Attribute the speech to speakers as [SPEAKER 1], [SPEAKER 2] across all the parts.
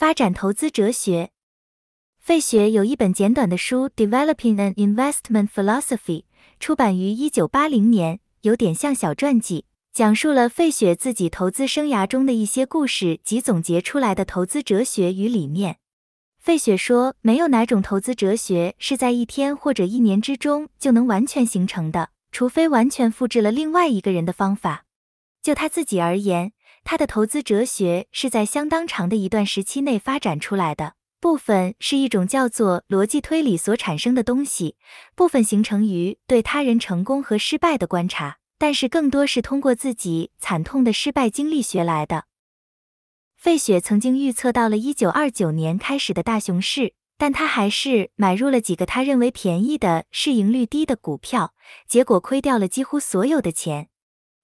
[SPEAKER 1] 发展投资哲学，费雪有一本简短的书《Developing an Investment Philosophy》，出版于一九八零年，有点像小传记，讲述了费雪自己投资生涯中的一些故事及总结出来的投资哲学与理念。费雪说：“没有哪种投资哲学是在一天或者一年之中就能完全形成的，除非完全复制了另外一个人的方法。就他自己而言。”他的投资哲学是在相当长的一段时期内发展出来的，部分是一种叫做逻辑推理所产生的东西，部分形成于对他人成功和失败的观察，但是更多是通过自己惨痛的失败经历学来的。费雪曾经预测到了1929年开始的大熊市，但他还是买入了几个他认为便宜的、市盈率低的股票，结果亏掉了几乎所有的钱。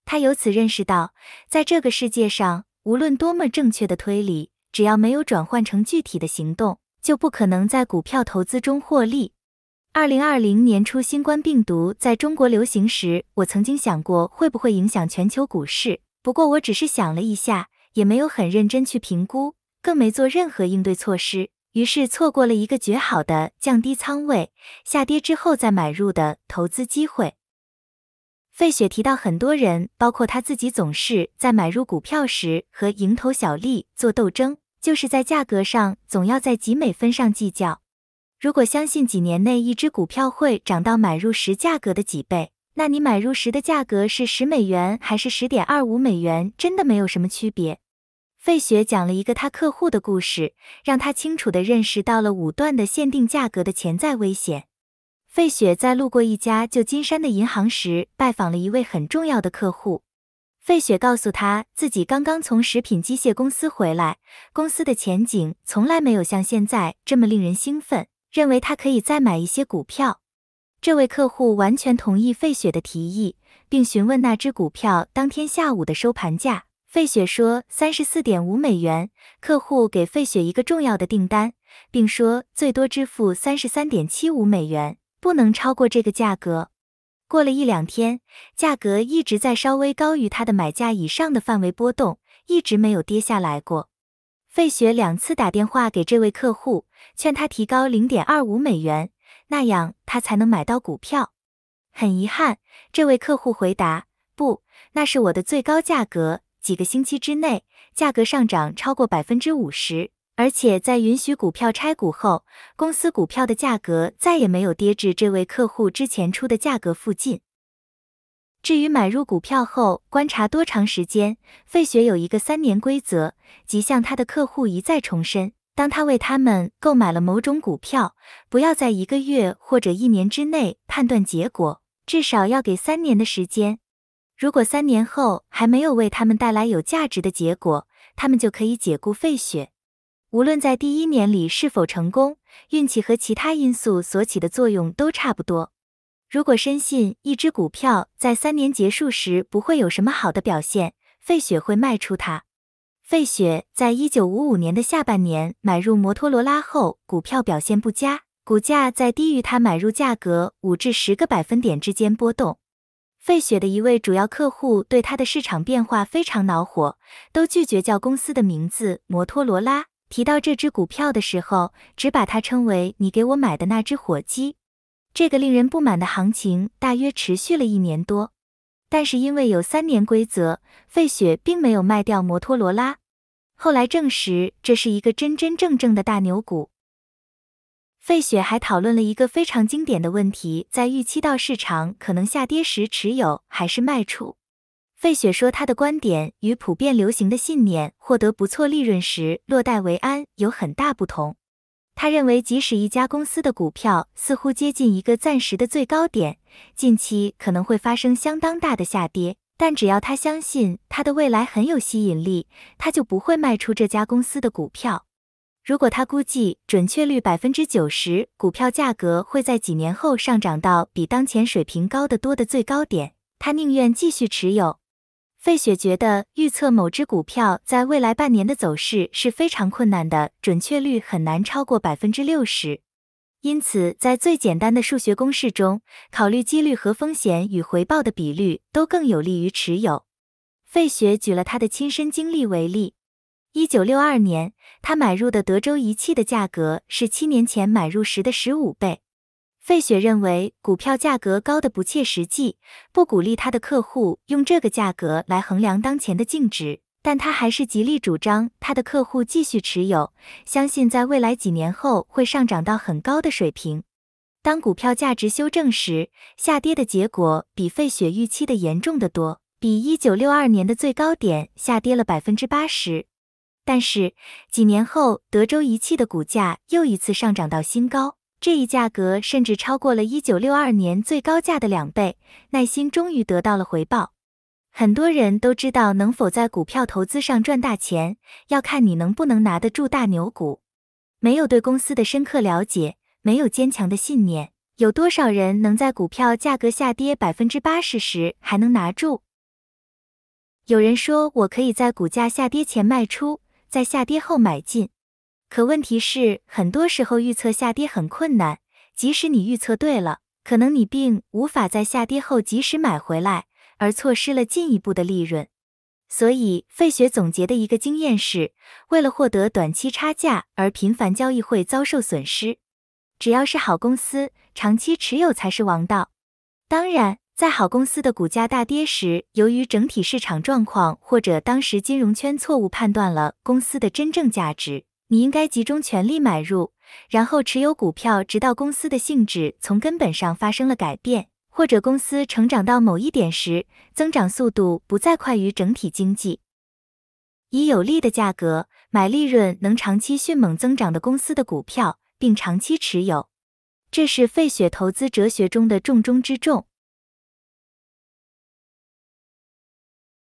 [SPEAKER 1] 他由此认识到，在这个世界上，无论多么正确的推理，只要没有转换成具体的行动，就不可能在股票投资中获利。二零二零年初新冠病毒在中国流行时，我曾经想过会不会影响全球股市，不过我只是想了一下，也没有很认真去评估，更没做任何应对措施，于是错过了一个绝好的降低仓位、下跌之后再买入的投资机会。费雪提到，很多人，包括他自己，总是在买入股票时和蝇头小利做斗争，就是在价格上总要在几美分上计较。如果相信几年内一只股票会涨到买入时价格的几倍，那你买入时的价格是十美元还是十点二五美元，真的没有什么区别。费雪讲了一个他客户的故事，让他清楚地认识到了五段的限定价格的潜在危险。费雪在路过一家旧金山的银行时，拜访了一位很重要的客户。费雪告诉他自己刚刚从食品机械公司回来，公司的前景从来没有像现在这么令人兴奋，认为他可以再买一些股票。这位客户完全同意费雪的提议，并询问那只股票当天下午的收盘价。费雪说三十四点五美元。客户给费雪一个重要的订单，并说最多支付三十三点七五美元。不能超过这个价格。过了一两天，价格一直在稍微高于他的买价以上的范围波动，一直没有跌下来过。费雪两次打电话给这位客户，劝他提高零点二五美元，那样他才能买到股票。很遗憾，这位客户回答：“不，那是我的最高价格。几个星期之内，价格上涨超过百分之五十。”而且在允许股票拆股后，公司股票的价格再也没有跌至这位客户之前出的价格附近。至于买入股票后观察多长时间，费雪有一个三年规则，即向他的客户一再重申：当他为他们购买了某种股票，不要在一个月或者一年之内判断结果，至少要给三年的时间。如果三年后还没有为他们带来有价值的结果，他们就可以解雇费雪。无论在第一年里是否成功，运气和其他因素所起的作用都差不多。如果深信一只股票在三年结束时不会有什么好的表现，费雪会卖出它。费雪在一九五五年的下半年买入摩托罗拉后，股票表现不佳，股价在低于他买入价格五至十个百分点之间波动。费雪的一位主要客户对他的市场变化非常恼火，都拒绝叫公司的名字摩托罗拉。提到这只股票的时候，只把它称为“你给我买的那只火鸡”。这个令人不满的行情大约持续了一年多，但是因为有三年规则，费雪并没有卖掉摩托罗拉。后来证实，这是一个真真正正的大牛股。费雪还讨论了一个非常经典的问题：在预期到市场可能下跌时，持有还是卖出？费雪说，他的观点与普遍流行的信念——获得不错利润时落袋为安——有很大不同。他认为，即使一家公司的股票似乎接近一个暂时的最高点，近期可能会发生相当大的下跌，但只要他相信他的未来很有吸引力，他就不会卖出这家公司的股票。如果他估计准确率百分之九十，股票价格会在几年后上涨到比当前水平高得多的最高点，他宁愿继续持有。费雪觉得预测某只股票在未来半年的走势是非常困难的，准确率很难超过百分之六十。因此，在最简单的数学公式中，考虑几率和风险与回报的比率都更有利于持有。费雪举了他的亲身经历为例：一九六二年，他买入的德州仪器的价格是七年前买入时的十五倍。费雪认为股票价格高的不切实际，不鼓励他的客户用这个价格来衡量当前的净值，但他还是极力主张他的客户继续持有，相信在未来几年后会上涨到很高的水平。当股票价值修正时，下跌的结果比费雪预期的严重得多，比1962年的最高点下跌了80%。但是几年后，德州仪器的股价又一次上涨到新高。这一价格甚至超过了一九六二年最高价的两倍，耐心终于得到了回报。很多人都知道，能否在股票投资上赚大钱，要看你能不能拿得住大牛股。没有对公司的深刻了解，没有坚强的信念，有多少人能在股票价格下跌百分之八十时还能拿住？有人说，我可以在股价下跌前卖出，在下跌后买进。可问题是，很多时候预测下跌很困难。即使你预测对了，可能你并无法在下跌后及时买回来，而错失了进一步的利润。所以，费雪总结的一个经验是：为了获得短期差价而频繁交易会遭受损失。只要是好公司，长期持有才是王道。当然，在好公司的股价大跌时，由于整体市场状况或者当时金融圈错误判断了公司的真正价值。你应该集中全力买入，然后持有股票，直到公司的性质从根本上发生了改变，或者公司成长到某一点时，增长速度不再快于整体经济。以有利的价格买利润能长期迅猛增长的公司的股票，并长期持有，这是费雪投资哲学中的重中之重。